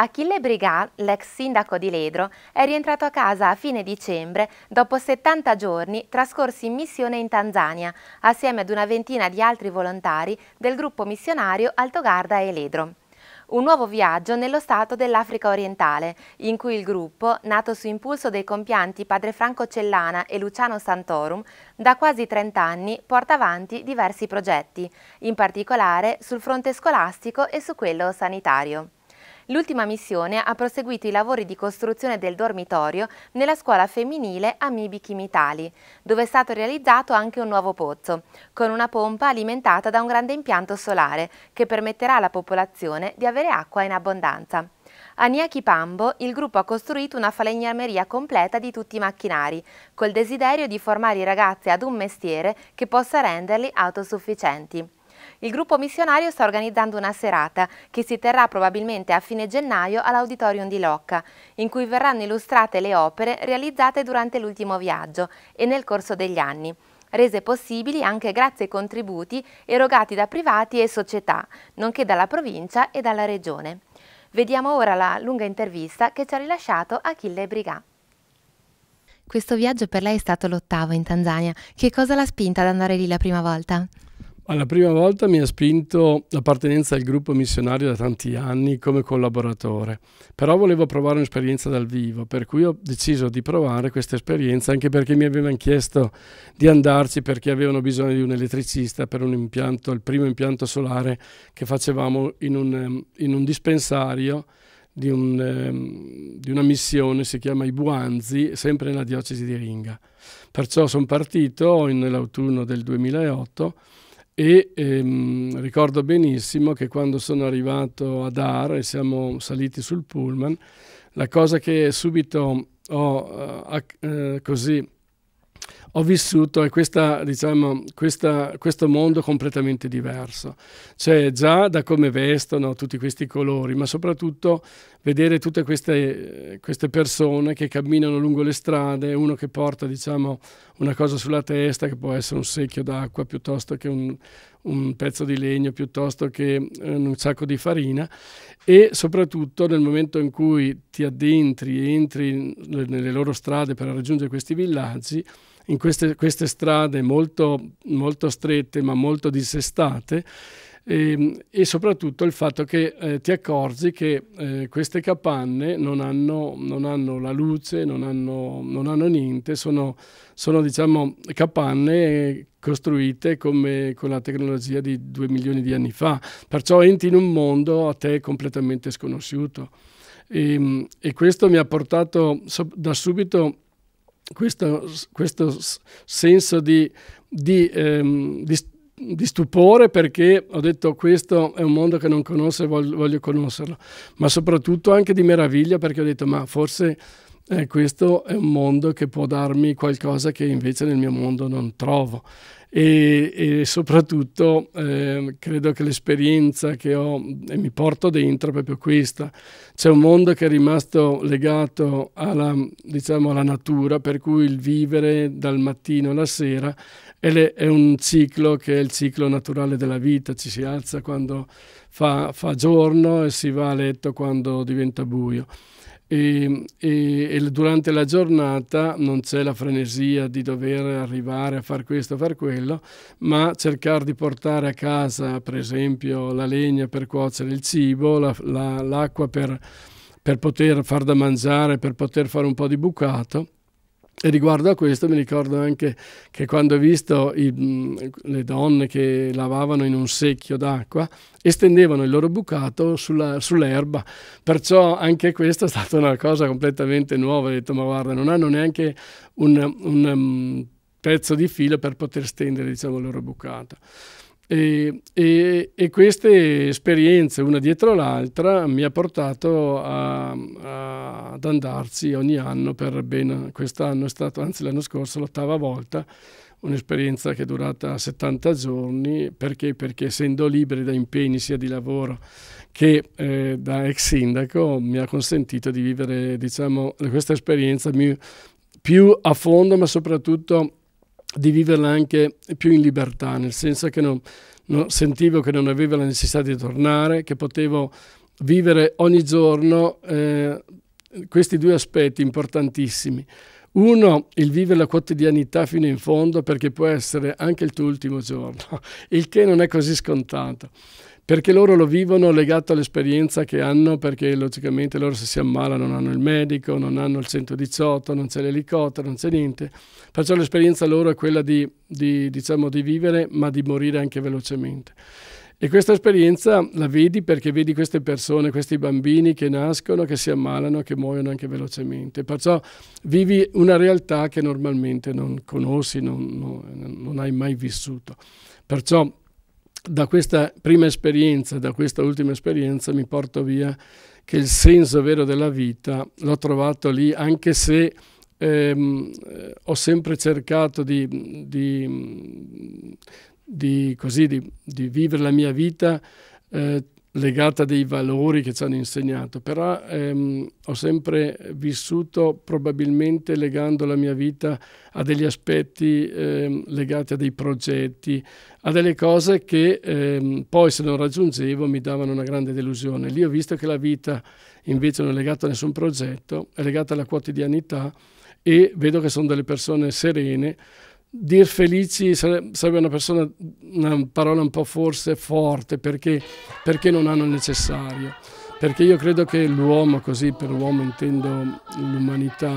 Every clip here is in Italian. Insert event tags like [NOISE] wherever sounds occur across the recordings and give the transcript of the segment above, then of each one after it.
Achille Brigand, l'ex sindaco di Ledro, è rientrato a casa a fine dicembre dopo 70 giorni trascorsi in missione in Tanzania, assieme ad una ventina di altri volontari del gruppo missionario Altogarda e Ledro. Un nuovo viaggio nello stato dell'Africa orientale, in cui il gruppo, nato su impulso dei compianti padre Franco Cellana e Luciano Santorum, da quasi 30 anni porta avanti diversi progetti, in particolare sul fronte scolastico e su quello sanitario. L'ultima missione ha proseguito i lavori di costruzione del dormitorio nella scuola femminile Amibi Chimitali, dove è stato realizzato anche un nuovo pozzo, con una pompa alimentata da un grande impianto solare che permetterà alla popolazione di avere acqua in abbondanza. A Niachipambo il gruppo ha costruito una falegnameria completa di tutti i macchinari, col desiderio di formare i ragazzi ad un mestiere che possa renderli autosufficienti. Il gruppo missionario sta organizzando una serata che si terrà probabilmente a fine gennaio all'Auditorium di Locca, in cui verranno illustrate le opere realizzate durante l'ultimo viaggio e nel corso degli anni rese possibili anche grazie ai contributi erogati da privati e società, nonché dalla provincia e dalla regione. Vediamo ora la lunga intervista che ci ha rilasciato Achille Brigà. Questo viaggio per lei è stato l'ottavo in Tanzania. Che cosa l'ha spinta ad andare lì la prima volta? Alla prima volta mi ha spinto l'appartenenza al gruppo missionario da tanti anni come collaboratore, però volevo provare un'esperienza dal vivo, per cui ho deciso di provare questa esperienza anche perché mi avevano chiesto di andarci perché avevano bisogno di un elettricista per un impianto, il primo impianto solare che facevamo in un, ehm, in un dispensario di, un, ehm, di, una missione, si chiama I Buanzi, sempre nella diocesi di Ringa. Perciò sono partito nell'autunno del 2008 e ehm, ricordo benissimo che quando sono arrivato a Ar e siamo saliti sul pullman, la cosa che subito ho eh, eh così ho vissuto è questa, diciamo, questa, questo mondo completamente diverso. Cioè già da come vestono tutti questi colori, ma soprattutto vedere tutte queste, queste persone che camminano lungo le strade, uno che porta diciamo, una cosa sulla testa, che può essere un secchio d'acqua piuttosto che un, un pezzo di legno piuttosto che eh, un sacco di farina e soprattutto nel momento in cui ti addentri, entri nelle loro strade per raggiungere questi villaggi, in queste, queste strade molto, molto strette ma molto dissestate e, ehm, e, soprattutto il fatto che eh, ti accorgi che eh, queste capanne non hanno, non hanno, la luce, non hanno, non hanno niente, sono, sono diciamo, capanne costruite come con la tecnologia di due milioni di anni fa, perciò entri in un mondo a te completamente sconosciuto. E, ehm, e questo mi ha portato da subito questo, questo senso di, di, ehm, di, di, stupore perché ho detto questo è un mondo che non conosco e voglio, voglio conoscerlo, ma soprattutto anche di meraviglia perché ho detto ma forse eh, questo è un mondo che può darmi qualcosa che invece nel mio mondo non trovo e, e soprattutto eh, credo che l'esperienza che ho e mi porto dentro è proprio questa. C'è un mondo che è rimasto legato alla, diciamo, alla natura, per cui il vivere dal mattino alla sera è, le, è, un ciclo che è il ciclo naturale della vita, ci si alza quando fa, fa giorno e si va a letto quando diventa buio e, e, e, durante la giornata non c'è la frenesia di dover arrivare a fare questo, a far quello, ma cercare di portare a casa per esempio la legna per cuocere il cibo, l'acqua la, la, per, per poter far da mangiare, per poter fare un po' di bucato e riguardo a questo mi ricordo anche che quando ho visto i, le donne che lavavano in un secchio d'acqua estendevano il loro bucato sull'erba, sull perciò anche questa è stata una cosa completamente nuova, ho detto ma guarda non hanno neanche un, un um, pezzo di filo per poter stendere diciamo, il loro bucato. E, e, e, queste esperienze, una dietro l'altra, mi ha portato a, a, ad andarci ogni anno per ben quest'anno è stato, anzi l'anno scorso, l'ottava volta, un'esperienza che è durata 70 giorni, perché? perché essendo liberi da impegni sia di lavoro che eh, da ex sindaco mi ha consentito di vivere diciamo, questa esperienza più a fondo, ma soprattutto di viverla anche più in libertà, nel senso che non, non, sentivo che non avevo la necessità di tornare, che potevo vivere ogni giorno eh, questi due aspetti importantissimi. Uno, il vivere la quotidianità fino in fondo perché può essere anche il tuo ultimo giorno, [LAUGHS] il che non è così scontato perché loro lo vivono legato all'esperienza che hanno, perché logicamente loro se si ammalano non hanno il medico, non hanno il 118, non c'è l'elicottero, non c'è niente. Perciò l'esperienza loro è quella di, di, diciamo, di vivere, ma di morire anche velocemente. E questa esperienza la vedi perché vedi queste persone, questi bambini che nascono, che si ammalano, che muoiono anche velocemente. Perciò vivi una realtà che normalmente non conosci, non, non, non hai mai vissuto. Perciò da questa prima esperienza, da questa ultima esperienza mi porto via che il senso vero della vita l'ho trovato lì, anche se ehm, ho sempre cercato di, di, di, così, di vivere la mia vita eh, legata a dei valori che ci hanno insegnato, però ehm, ho sempre vissuto probabilmente legando la mia vita a degli aspetti ehm, legati a dei progetti, a delle cose che ehm, poi se non raggiungevo mi davano una grande delusione. Lì ho visto che la vita invece non è legata a nessun progetto, è legata alla quotidianità e vedo che sono delle persone serene, dir felici sarebbe una, persona, una parola un po' forse forte perché, perché non hanno il necessario. Perché io credo che l'uomo, così per uomo intendo l'umanità,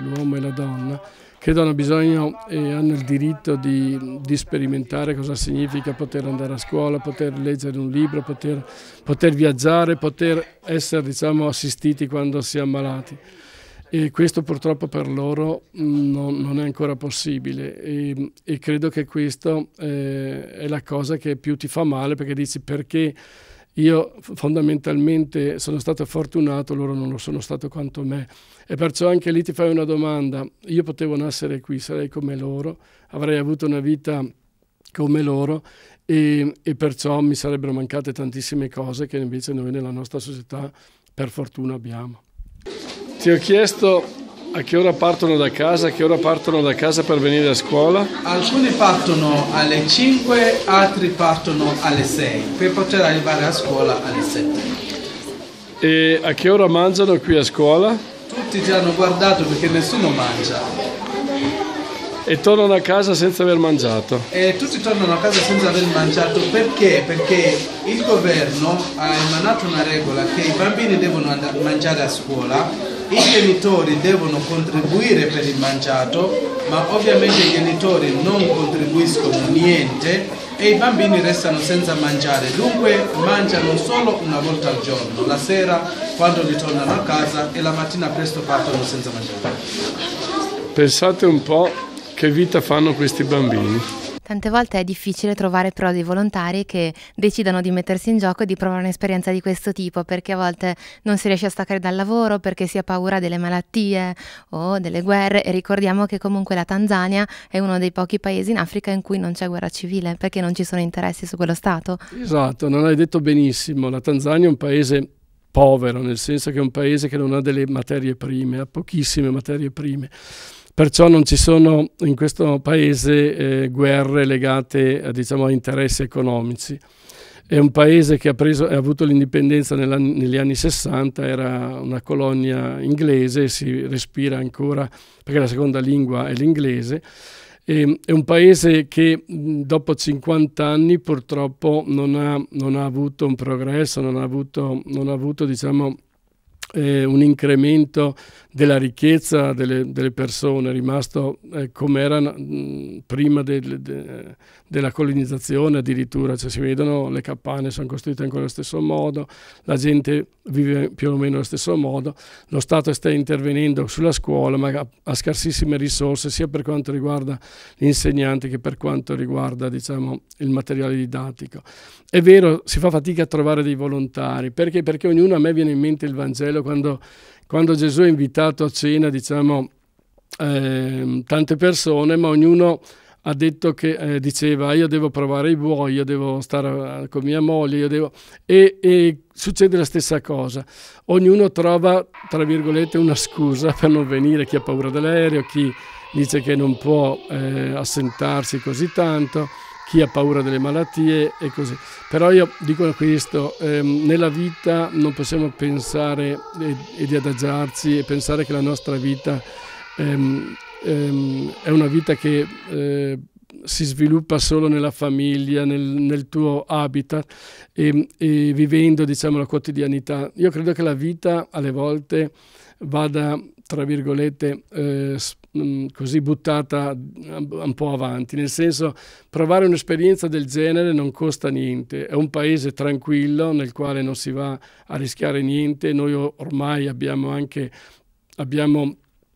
l'uomo e la donna, credo hanno bisogno e hanno il diritto di, di, sperimentare cosa significa poter andare a scuola, poter leggere un libro, poter, poter viaggiare, poter essere diciamo, assistiti quando si è ammalati e questo purtroppo per loro mm, non, non è ancora possibile e, e credo che questa eh, è la cosa che più ti fa male perché dici perché io fondamentalmente sono stato fortunato, loro non lo sono stato quanto me e perciò anche lì ti fai una domanda, io potevo nascere qui, sarei come loro, avrei avuto una vita come loro e, e perciò mi sarebbero mancate tantissime cose che invece noi nella nostra società per fortuna abbiamo. Ti ho chiesto a che ora partono da casa, a che ora partono da casa per venire a scuola? Alcuni partono alle 5, altri partono alle 6 per poter arrivare a scuola alle 7. E a che ora mangiano qui a scuola? Tutti ti hanno guardato perché nessuno mangia. E tornano a casa senza aver mangiato. E tutti tornano a casa senza aver mangiato perché? Perché il governo ha emanato una regola che i bambini devono andare a mangiare a scuola i genitori devono contribuire per il mangiato, ma ovviamente i genitori non contribuiscono niente e i bambini restano senza mangiare, dunque mangiano solo una volta al giorno, la sera quando ritornano a casa e la mattina presto partono senza mangiare. Pensate un po' che vita fanno questi bambini. Tante volte è difficile trovare però dei volontari che decidano di mettersi in gioco e di provare un'esperienza di questo tipo, perché a volte non si riesce a staccare dal lavoro, perché si ha paura delle malattie o delle guerre e ricordiamo che comunque la Tanzania è uno dei pochi paesi in Africa in cui non c'è guerra civile, perché non ci sono interessi su quello Stato. Esatto, non hai detto benissimo, la Tanzania è un paese povero, nel senso che è un paese che non ha delle materie prime, ha pochissime materie prime Perciò non ci sono in questo paese eh, guerre legate eh, diciamo, a interessi economici. È un paese che ha, preso, ha avuto l'indipendenza negli anni 60, era una colonia inglese, si respira ancora perché la seconda lingua è l'inglese. È un paese che dopo 50 anni purtroppo non ha, non ha avuto un progresso, non ha avuto, non ha avuto diciamo, eh, un incremento della ricchezza delle, delle persone, rimasto eh, come era prima del, de, della colonizzazione addirittura, cioè si vedono le capanne sono costruite ancora allo stesso modo, la gente vive più o meno allo stesso modo, lo Stato sta intervenendo sulla scuola ma ha, ha scarsissime risorse sia per quanto riguarda gli insegnanti che per quanto riguarda diciamo, il materiale didattico. È vero, si fa fatica a trovare dei volontari, perché? Perché ognuno a me viene in mente il Vangelo quando, quando Gesù ha invitato a cena, diciamo, eh, tante persone, ma ognuno ha detto che eh, diceva ah, io devo provare i buoi, io devo stare eh, con mia moglie, io devo... E, e, succede la stessa cosa. Ognuno trova, tra virgolette, una scusa per non venire, chi ha paura dell'aereo, chi dice che non può eh, assentarsi così tanto chi ha paura delle malattie e così. Però io dico questo, ehm, nella vita non possiamo pensare e, di adagiarci e pensare che la nostra vita ehm, ehm, è una vita che eh, si sviluppa solo nella famiglia, nel, nel tuo habitat e, e vivendo diciamo, la quotidianità. Io credo che la vita alle volte vada tra virgolette, eh, mm, così buttata un po' avanti, nel senso provare un'esperienza del genere non costa niente, è un paese tranquillo nel quale non si va a rischiare niente, noi ormai abbiamo anche, abbiamo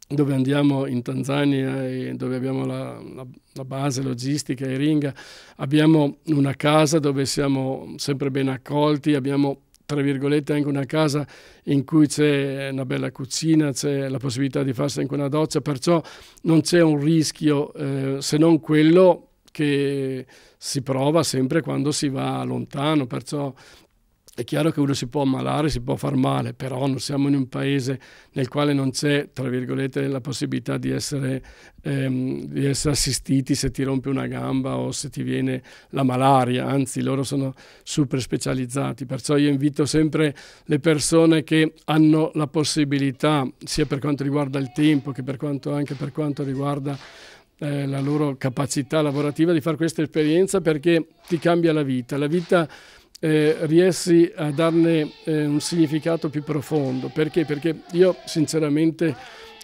dove andiamo in Tanzania e dove abbiamo la, la, la base logistica Iringa, abbiamo una casa dove siamo sempre ben accolti, abbiamo tra virgolette anche una casa in cui c'è una bella cucina, c'è la possibilità di farsi anche una doccia, perciò non c'è un rischio eh, se non quello che si prova sempre quando si va lontano, perciò è chiaro che uno si può ammalare, si può far male, però non siamo in un paese nel quale non c'è, tra virgolette, la possibilità di essere, ehm, di essere assistiti se ti rompe una gamba o se ti viene la malaria, anzi loro sono super specializzati, perciò io invito sempre le persone che hanno la possibilità, sia per quanto riguarda il tempo che per quanto, anche per quanto riguarda eh, la loro capacità lavorativa, di fare questa esperienza perché ti cambia la vita. La vita eh, riessi a darne eh, un significato più profondo. Perché? Perché io sinceramente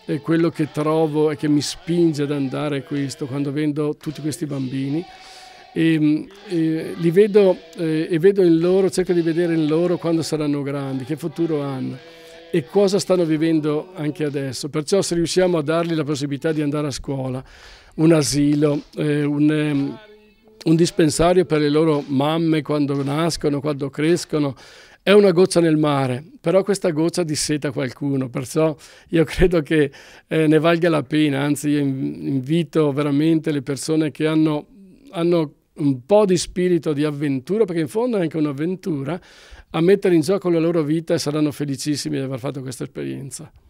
eh, quello che trovo e che mi spinge ad andare è questo, quando vedo tutti questi bambini. E, ehm, e, li vedo eh, e vedo in loro, cerco di vedere in loro quando saranno grandi, che futuro hanno e cosa stanno vivendo anche adesso. Perciò se riusciamo a dargli la possibilità di andare a scuola, un asilo, eh, un, ehm, un dispensario per le loro mamme quando nascono, quando crescono, è una goccia nel mare, però questa goccia disseta qualcuno, perciò io [LAUGHS] credo che eh, ne valga la pena, anzi io invito veramente le persone che hanno, hanno un po' di spirito di avventura, perché in fondo è anche un'avventura, a mettere in gioco la loro vita e saranno felicissimi di aver fatto questa esperienza.